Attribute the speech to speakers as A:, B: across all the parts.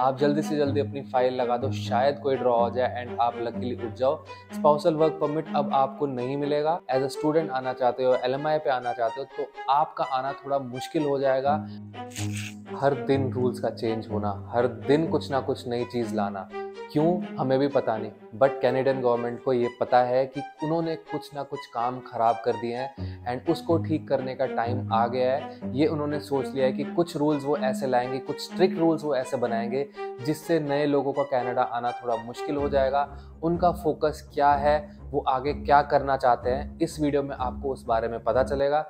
A: आप जल्दी से जल्दी अपनी फाइल लगा दो शायद कोई ड्रॉ हो जाए एंड आप लकीली उठ जाओ स्पाउसल वर्क परमिट अब आपको नहीं मिलेगा एज अ स्टूडेंट आना चाहते हो एल पे आना चाहते हो तो आपका आना थोड़ा मुश्किल हो जाएगा हर दिन रूल्स का चेंज होना हर दिन कुछ ना कुछ नई चीज़ लाना क्यों हमें भी पता नहीं बट कैनेडियन गवर्नमेंट को ये पता है कि उन्होंने कुछ ना कुछ काम खराब कर दिए हैं एंड उसको ठीक करने का टाइम आ गया है ये उन्होंने सोच लिया है कि कुछ रूल्स वो ऐसे लाएंगे कुछ स्ट्रिक्ट रूल्स वो ऐसे बनाएंगे जिससे नए लोगों का कैनेडा आना थोड़ा मुश्किल हो जाएगा उनका फोकस क्या है वो आगे क्या करना चाहते हैं इस वीडियो में आपको उस बारे में पता चलेगा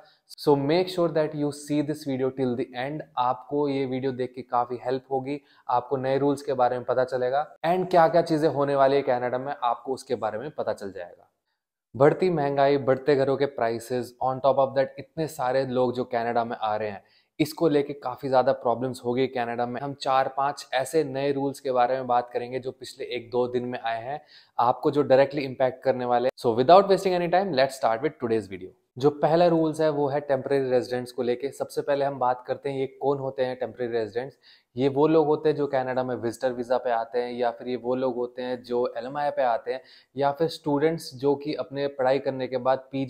A: so make sure that you see this video till the end आपको ये वीडियो देख के काफ़ी हेल्प होगी आपको नए रूल्स के बारे में पता चलेगा एंड क्या क्या चीज़ें होने वाली है कैनेडा में आपको उसके बारे में पता चल जाएगा बढ़ती महंगाई बढ़ते घरों के prices on top of that इतने सारे लोग जो कनाडा में आ रहे हैं इसको लेके काफ़ी ज़्यादा प्रॉब्लम्स हो गई कनाडा में हम चार पांच ऐसे नए रूल्स के बारे में बात करेंगे जो पिछले एक दो दिन में आए हैं आपको जो डायरेक्टली इम्पैक्ट करने वाले so without wasting any time let start with today's video जो पहला रूल्स है वो है टेम्प्रेरी रेजिडेंट्स को लेके सबसे पहले हम बात करते हैं ये कौन होते हैं टेम्प्रेरी रेजिडेंट्स ये वो लोग होते हैं जो कनाडा में विजिटर वीज़ा पे आते हैं या फिर ये वो लोग होते हैं जो एल पे आते हैं या फिर स्टूडेंट्स जो कि अपने पढ़ाई करने के बाद पी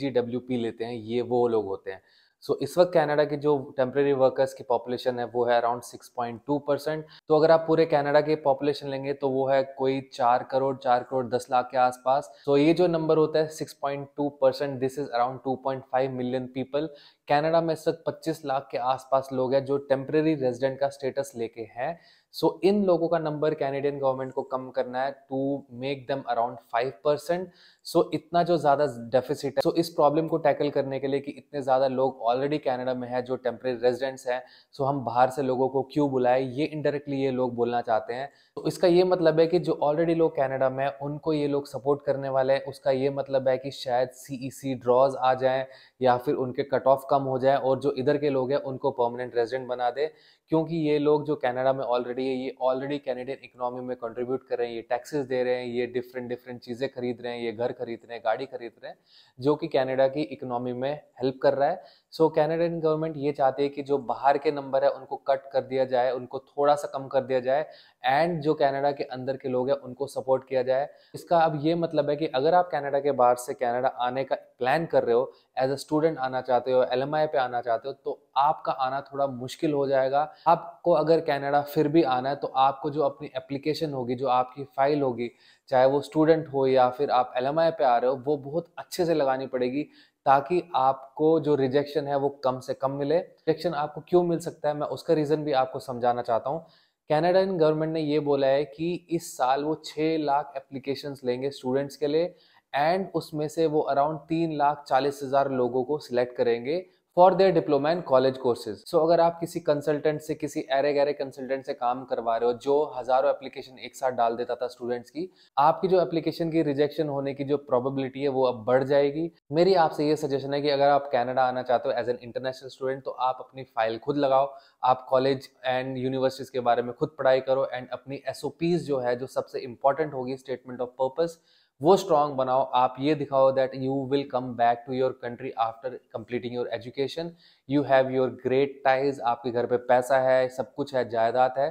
A: लेते हैं ये वो लोग होते हैं सो so, इस वक्त कनाडा के जो टेम्प्रेरी वर्कर्स की पॉपुलेशन है वो है अराउंड 6.2 परसेंट तो अगर आप पूरे कनाडा के पॉपुलेशन लेंगे तो वो है कोई चार करोड़ चार करोड़ दस लाख के आसपास तो so, ये जो नंबर होता है 6.2 percent this is around 2.5 million people Canada में इस वक्त 25 लाख के आसपास लोग हैं जो टेम्प्रेरी रेजिडेंट का स्टेटस लेके हैं सो so, इन लोगों का नंबर कैनेडियन गवर्नमेंट को कम करना है to make them around five percent so इतना जो ज़्यादा डेफिसिट है सो so इस प्रॉब्लम को टैकल करने के लिए कि इतने ज़्यादा लोग ऑलरेडी कैनेडा में है जो टेम्परेरी रेजिडेंट्स हैं सो so हम बाहर से लोगों को क्यों बुलाए ये इनडायरेक्टली ये लोग बोलना चाहते हैं तो इसका ये मतलब है कि जो ऑलरेडी लोग कैनेडा में उनको ये लोग सपोर्ट करने वाले हैं उसका ये मतलब है कि शायद सी ई सी ड्रॉज आ जाएँ या फिर उनके कट ऑफ कम हो जाए और जो इधर के लोग हैं उनको परमानेंट रेजिडेंट बना दे क्योंकि ये लोग जो कनाडा में ऑलरेडी है ये ऑलरेडी कैनेडियन इकोनॉमी में कंट्रीब्यूट कर रहे हैं ये टैक्सेस दे रहे हैं ये डिफरेंट डिफरेंट चीज़ें खरीद रहे हैं ये घर खरीद रहे हैं गाड़ी खरीद रहे हैं जो कि कैनेडा की इकोनॉमी में हेल्प कर रहा है सो कैनेडियन गवर्नमेंट ये चाहती है कि जो बाहर के नंबर है उनको कट कर दिया जाए उनको थोड़ा सा कम कर दिया जाए एंड जो कैनेडा के अंदर के लोग हैं उनको सपोर्ट किया जाए इसका अब ये मतलब है कि अगर आप कैनेडा के बाहर से कैनेडा आने का प्लान कर रहे हो एज अ स्टूडेंट आना चाहते हो एल पे आना चाहते हो तो आपका आना थोड़ा मुश्किल हो जाएगा आपको अगर कैनेडा फिर भी आना है तो आपको जो अपनी एप्लीकेशन होगी जो आपकी फाइल होगी चाहे वो स्टूडेंट हो या फिर आप एल पे आ रहे हो वो बहुत अच्छे से लगानी पड़ेगी ताकि आपको जो रिजेक्शन है वो कम से कम मिले रिजेक्शन आपको क्यों मिल सकता है मैं उसका रीज़न भी आपको समझाना चाहता हूँ कैनेडियन गवर्नमेंट ने ये बोला है कि इस साल वो छः लाख एप्लीकेशंस लेंगे स्टूडेंट्स के लिए एंड उसमें से वो अराउंड तीन लाख चालीस हज़ार लोगों को सिलेक्ट करेंगे for their diploma in college courses so अगर आप किसी कंसल्टेंट से किसी एरे गहरे कंसल्टेंट से काम करवा रहे हो जो हजारों एप्लीकेशन एक साथ डाल देता था स्टूडेंट्स की आपकी जो एप्लीकेशन की रिजेक्शन होने की जो प्रोबेबिलिटी है वो अब बढ़ जाएगी मेरी आपसे ये सजेशन है कि अगर आप कैनेडा आना चाहते हो एज एन इंटरनेशनल स्टूडेंट तो आप अपनी फाइल खुद लगाओ आप कॉलेज एंड यूनिवर्सिटीज के बारे में खुद पढ़ाई करो एंड अपनी एस जो है जो सबसे इंपॉर्टेंट होगी स्टेटमेंट ऑफ पर्पज वो स्ट्रांग बनाओ आप ये दिखाओ that you will come back to your country after completing your education you have your great ties आपके घर पे पैसा है सब कुछ है जायदाद है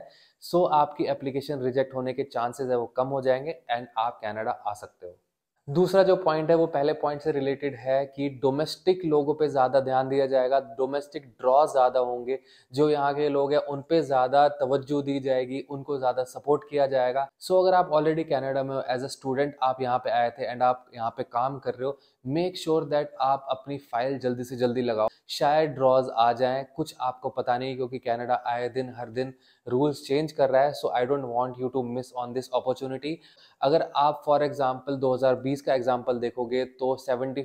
A: सो so आपकी एप्लीकेशन रिजेक्ट होने के चांसेस है वो कम हो जाएंगे एंड आप कैनेडा आ सकते हो दूसरा जो पॉइंट है वो पहले पॉइंट से रिलेटेड है कि डोमेस्टिक लोगों पे ज़्यादा ध्यान दिया जाएगा डोमेस्टिक ड्रॉ ज़्यादा होंगे जो यहाँ के लोग हैं उन पे ज़्यादा तवज्जो दी जाएगी उनको ज़्यादा सपोर्ट किया जाएगा सो so, अगर आप ऑलरेडी कनाडा में एज अ स्टूडेंट आप यहाँ पे आए थे एंड आप यहाँ पे काम कर रहे हो मेक श्योर दैट आप अपनी फाइल जल्दी से जल्दी लगाओ शायद ड्रॉज आ जाए कुछ आपको पता नहीं क्योंकि कैनेडा आए दिन हर दिन रूल्स चेंज कर रहा है so I don't want you to miss on this opportunity अगर आप फॉर एग्जाम्पल 2020 का एग्जाम्पल देखोगे तो 75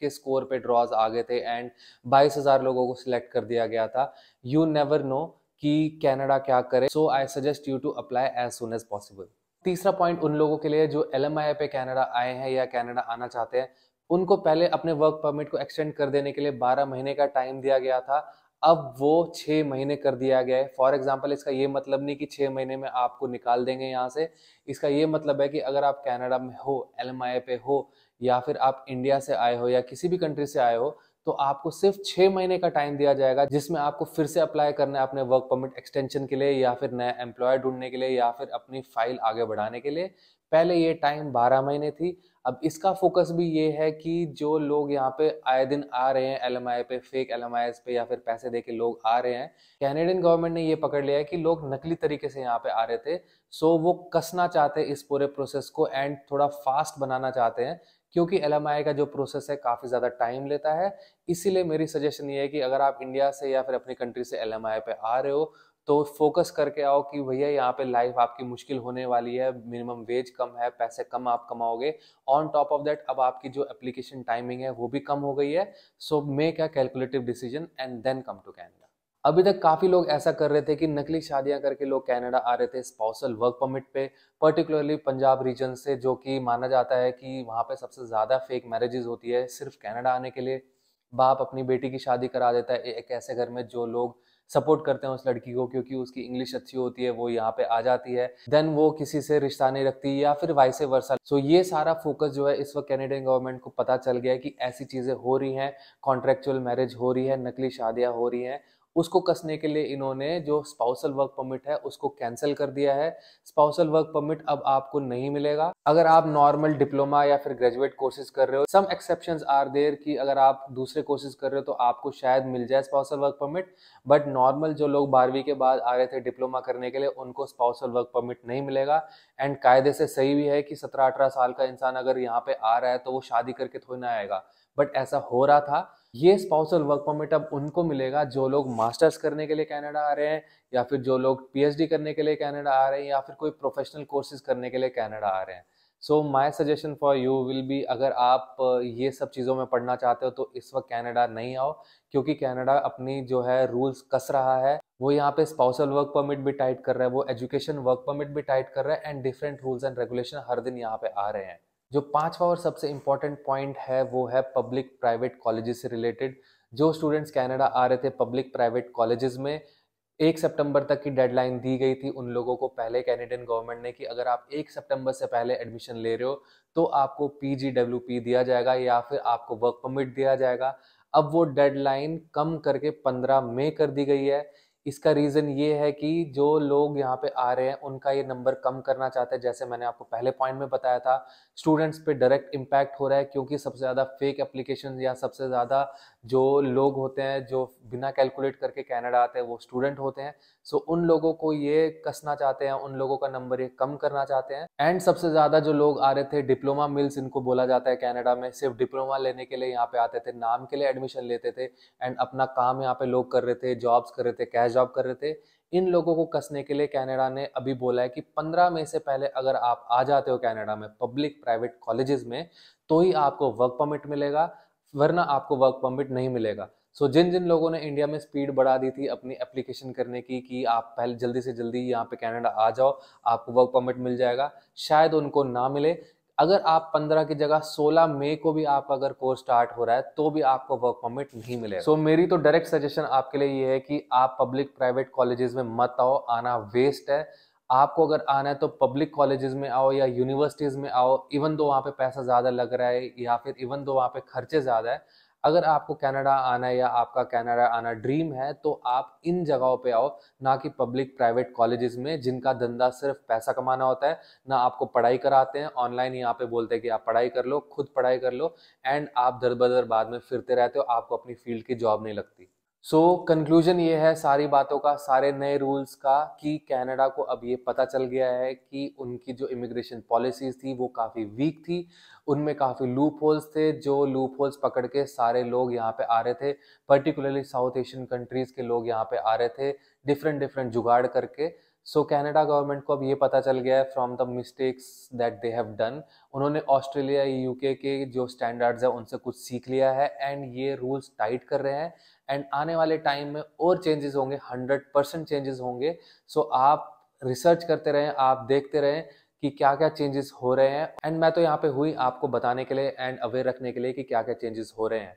A: के स्कोर पे ड्रॉज आ गए थे एंड 22,000 लोगों को सिलेक्ट कर दिया गया था यू नेवर नो कि कैनेडा क्या करे so I suggest you to apply as soon as possible तीसरा पॉइंट उन लोगों के लिए जो एल पे कनाडा आए हैं या कनाडा आना चाहते हैं उनको पहले अपने वर्क परमिट को एक्सटेंड कर देने के लिए 12 महीने का टाइम दिया गया था अब वो छः महीने कर दिया गया है फॉर एग्जाम्पल इसका ये मतलब नहीं कि छः महीने में आपको निकाल देंगे यहाँ से इसका ये मतलब है कि अगर आप कैनेडा में हो एल पे हो या फिर आप इंडिया से आए हो या किसी भी कंट्री से आए हो तो आपको सिर्फ छः महीने का टाइम दिया जाएगा जिसमें आपको फिर से अप्लाई करना है अपने वर्क परमिट एक्सटेंशन के लिए या फिर नया एम्प्लॉय ढूंढने के लिए या फिर अपनी फाइल आगे बढ़ाने के लिए पहले ये टाइम बारह महीने थी अब इसका फोकस भी ये है कि जो लोग यहाँ पे आए दिन आ रहे हैं एल पे फेक एल पे या फिर पैसे दे के लोग आ रहे हैं कैनेडियन गवर्नमेंट ने ये पकड़ लिया है कि लोग नकली तरीके से यहाँ पे आ रहे थे सो वो कसना चाहते हैं इस पूरे प्रोसेस को एंड थोड़ा फास्ट बनाना चाहते हैं क्योंकि एल का जो प्रोसेस है काफ़ी ज़्यादा टाइम लेता है इसीलिए मेरी सजेशन ये है कि अगर आप इंडिया से या फिर अपनी कंट्री से एल पे आ रहे हो तो फोकस करके आओ कि भैया यहाँ पे लाइफ आपकी मुश्किल होने वाली है मिनिमम वेज कम है पैसे कम आप कमाओगे ऑन टॉप ऑफ दैट अब आपकी जो एप्लीकेशन टाइमिंग है वो भी कम हो गई है so make a calculative decision and then come to Canada अभी तक काफ़ी लोग ऐसा कर रहे थे कि नकली शादियां करके लोग कनाडा आ रहे थे स्पाउसल वर्क परमिट पे पर्टिकुलरली पंजाब रीजन से जो कि माना जाता है कि वहाँ पे सबसे ज़्यादा फेक मैरिजेज होती है सिर्फ कनाडा आने के लिए बाप अपनी बेटी की शादी करा देता है एक ऐसे घर में जो लोग सपोर्ट करते हैं उस लड़की को क्योंकि उसकी इंग्लिश अच्छी होती है वो यहाँ पे आ जाती है देन वो किसी से रिश्ता नहीं रखती या फिर वाइस वर्षा सो ये सारा फोकस जो है इस वक्त कैनेडियन गवर्नमेंट को पता चल गया है कि ऐसी चीज़ें हो रही हैं कॉन्ट्रेक्चुअल मैरिज हो रही है नकली शादियां हो रही हैं उसको कसने के लिए इन्होंने जो स्पाउसल वर्क परमिट है उसको कैंसिल कर दिया है स्पाउसल वर्क परमिट अब आपको नहीं मिलेगा अगर आप नॉर्मल डिप्लोमा या फिर ग्रेजुएट कोर्सेज कर रहे हो सम एक्सेप्शन आर देर कि अगर आप दूसरे कोर्सेज कर रहे हो तो आपको शायद मिल जाए spousal work permit but normal जो लोग बारहवीं के बाद आ रहे थे डिप्लोमा करने के लिए उनको स्पाउसल वर्क परमिट नहीं मिलेगा एंड कायदे से सही भी है कि सत्रह अठारह साल का इंसान अगर यहाँ पे आ रहा है तो वो शादी करके थोड़ी ना आएगा बट ऐसा हो रहा था ये स्पाउसल वर्क परमिट अब उनको मिलेगा जो लोग मास्टर्स करने के लिए कनाडा आ रहे हैं या फिर जो लोग पीएचडी करने के लिए कनाडा आ रहे हैं या फिर कोई प्रोफेशनल कोर्सेज करने के लिए कनाडा आ रहे हैं so my suggestion for you will be अगर आप ये सब चीज़ों में पढ़ना चाहते हो तो इस वक्त कनाडा नहीं आओ क्योंकि कनाडा अपनी जो है रूल्स कस रहा है वो यहाँ पे स्पाउसल वर्क परमिट भी टाइट कर रहा है वो एजुकेशन वर्क परमिट भी टाइट कर रहा है and different rules and regulation हर दिन यहाँ पे आ रहे हैं जो पांचवा और सबसे इम्पॉर्टेंट पॉइंट है वो है पब्लिक प्राइवेट कॉलेज से रिलेटेड जो स्टूडेंट्स कनाडा आ रहे थे पब्लिक प्राइवेट कॉलेजेस में एक सितंबर तक की डेडलाइन दी गई थी उन लोगों को पहले कैनेडियन गवर्नमेंट ने कि अगर आप एक सितंबर से पहले एडमिशन ले रहे हो तो आपको पी दिया जाएगा या फिर आपको वर्क परमिट दिया जाएगा अब वो डेडलाइन कम करके पंद्रह मई कर दी गई है इसका रीज़न ये है कि जो लोग यहाँ पे आ रहे हैं उनका ये नंबर कम करना चाहते हैं जैसे मैंने आपको पहले पॉइंट में बताया था स्टूडेंट्स पे डायरेक्ट इम्पैक्ट हो रहा है क्योंकि सबसे ज़्यादा फेक एप्लीकेशन या सबसे ज़्यादा जो लोग होते हैं जो बिना कैलकुलेट करके कैनेडा आते हैं वो स्टूडेंट होते हैं सो उन लोगों को ये कसना चाहते हैं उन लोगों का नंबर ये कम करना चाहते हैं एंड सबसे ज़्यादा जो लोग आ रहे थे डिप्लोमा मिल्स इनको बोला जाता है कैनेडा में सिर्फ डिप्लोमा लेने के लिए यहाँ पे आते थे नाम के लिए एडमिशन लेते थे एंड अपना काम यहाँ पे लोग कर रहे थे जॉब्स कर रहे थे कैश जॉब कर रहे थे इन लोगों को कसने के लिए कैनेडा ने अभी बोला है कि पंद्रह मई से पहले अगर आप आ जाते हो कैनेडा में पब्लिक प्राइवेट कॉलेजेस में तो ही आपको वर्क परमिट मिलेगा वरना आपको वर्क परमिट नहीं मिलेगा सो so, जिन जिन लोगों ने इंडिया में स्पीड बढ़ा दी थी अपनी एप्लीकेशन करने की कि आप पहले जल्दी से जल्दी यहाँ पे कनाडा आ जाओ आपको वर्क परमिट मिल जाएगा शायद उनको ना मिले अगर आप 15 की जगह 16 मई को भी आप अगर कोर्स स्टार्ट हो रहा है तो भी आपको वर्क परमिट नहीं मिलेगा सो so, मेरी तो डायरेक्ट सजेशन आपके लिए ये है कि आप पब्लिक प्राइवेट कॉलेजेस में मत आओ आना वेस्ट है आपको अगर आना है तो पब्लिक कॉलेजेस में आओ या यूनिवर्सिटीज़ में आओ इवन दो वहाँ पे पैसा ज़्यादा लग रहा है या फिर इवन दो वहाँ पे खर्चे ज़्यादा है अगर आपको कनाडा आना है या आपका कनाडा आना ड्रीम है तो आप इन जगहों पे आओ ना कि पब्लिक प्राइवेट कॉलेजेस में जिनका धंधा सिर्फ पैसा कमाना होता है ना आपको पढ़ाई कराते हैं ऑनलाइन यहाँ पे बोलते हैं कि आप पढ़ाई कर लो खुद पढ़ाई कर लो एंड आप दर बदर बाद में फिरते रहते हो आपको अपनी फील्ड की जॉब नहीं लगती सो so, कंक्लूजन ये है सारी बातों का सारे नए रूल्स का कि कनाडा को अब ये पता चल गया है कि उनकी जो इमिग्रेशन पॉलिसीज थी वो काफ़ी वीक थी उनमें काफ़ी लूप होल्स थे जो लूप होल्स पकड़ के सारे लोग यहाँ पे आ रहे थे पर्टिकुलरली साउथ एशियन कंट्रीज़ के लोग यहाँ पे आ रहे थे डिफरेंट डिफरेंट जुगाड़ करके सो कैनेडा गवर्नमेंट को अब ये पता चल गया है from the mistakes that they have done उन्होंने ऑस्ट्रेलिया यूके के जो स्टैंडर्ड्स हैं उनसे कुछ सीख लिया है एंड ये रूल्स टाइट कर रहे हैं एंड आने वाले टाइम में और चेंजेस होंगे हंड्रेड परसेंट चेंजेस होंगे सो so, आप रिसर्च करते रहें आप देखते रहें कि क्या क्या चेंजेस हो रहे हैं एंड मैं तो यहाँ पे हुई आपको बताने के लिए एंड अवेयर रखने के लिए कि क्या क्या चेंजेस हो रहे हैं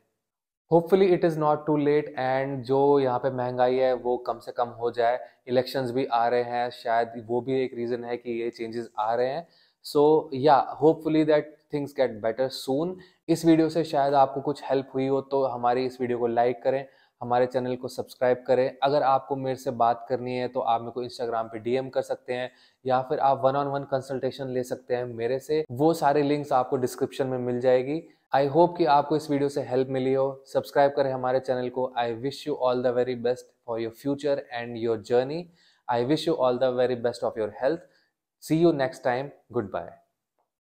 A: hopefully it is not too late and जो यहाँ पे महंगाई है वो कम से कम हो जाए इलेक्शंस भी आ रहे हैं शायद वो भी एक रीज़न है कि ये चेंजेस आ रहे हैं सो या hopefully that things get better soon इस वीडियो से शायद आपको कुछ हेल्प हुई हो तो हमारी इस वीडियो को लाइक करें हमारे चैनल को सब्सक्राइब करें अगर आपको मेरे से बात करनी है तो आप मेरे को इंस्टाग्राम पे डीएम कर सकते हैं या फिर आप वन ऑन वन कंसल्टेशन ले सकते हैं मेरे से वो सारे लिंक्स आपको डिस्क्रिप्शन में मिल जाएगी आई होप कि आपको इस वीडियो से हेल्प मिली हो सब्सक्राइब करें हमारे चैनल को I wish you all the very best for your future and your journey I wish you all the very best of your health see you next time good bye